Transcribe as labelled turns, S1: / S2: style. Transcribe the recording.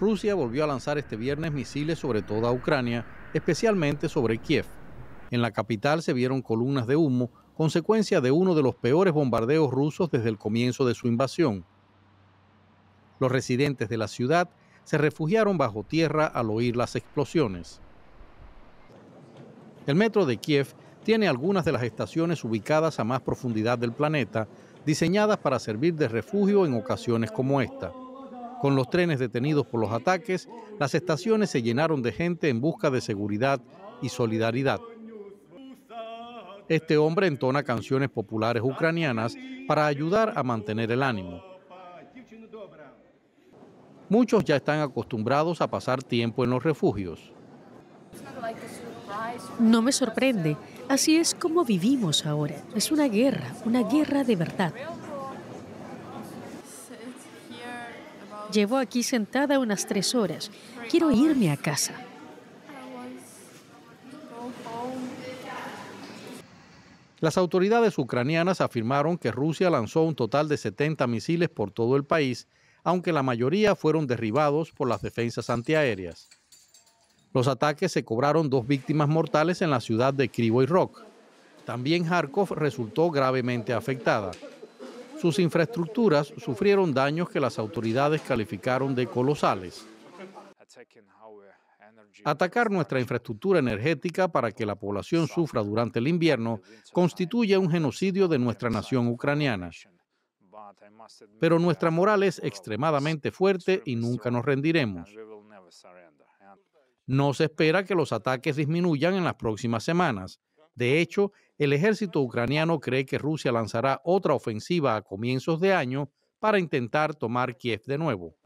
S1: Rusia volvió a lanzar este viernes misiles sobre toda Ucrania, especialmente sobre Kiev. En la capital se vieron columnas de humo, consecuencia de uno de los peores bombardeos rusos desde el comienzo de su invasión. Los residentes de la ciudad se refugiaron bajo tierra al oír las explosiones. El metro de Kiev tiene algunas de las estaciones ubicadas a más profundidad del planeta, diseñadas para servir de refugio en ocasiones como esta. Con los trenes detenidos por los ataques, las estaciones se llenaron de gente en busca de seguridad y solidaridad. Este hombre entona canciones populares ucranianas para ayudar a mantener el ánimo. Muchos ya están acostumbrados a pasar tiempo en los refugios.
S2: No me sorprende. Así es como vivimos ahora. Es una guerra, una guerra de verdad. Llevo aquí sentada unas tres horas. Quiero irme a casa.
S1: Las autoridades ucranianas afirmaron que Rusia lanzó un total de 70 misiles por todo el país, aunque la mayoría fueron derribados por las defensas antiaéreas. Los ataques se cobraron dos víctimas mortales en la ciudad de Kryvyi Rock. También Kharkov resultó gravemente afectada. Sus infraestructuras sufrieron daños que las autoridades calificaron de colosales. Atacar nuestra infraestructura energética para que la población sufra durante el invierno constituye un genocidio de nuestra nación ucraniana. Pero nuestra moral es extremadamente fuerte y nunca nos rendiremos. No se espera que los ataques disminuyan en las próximas semanas, de hecho, el ejército ucraniano cree que Rusia lanzará otra ofensiva a comienzos de año para intentar tomar Kiev de nuevo.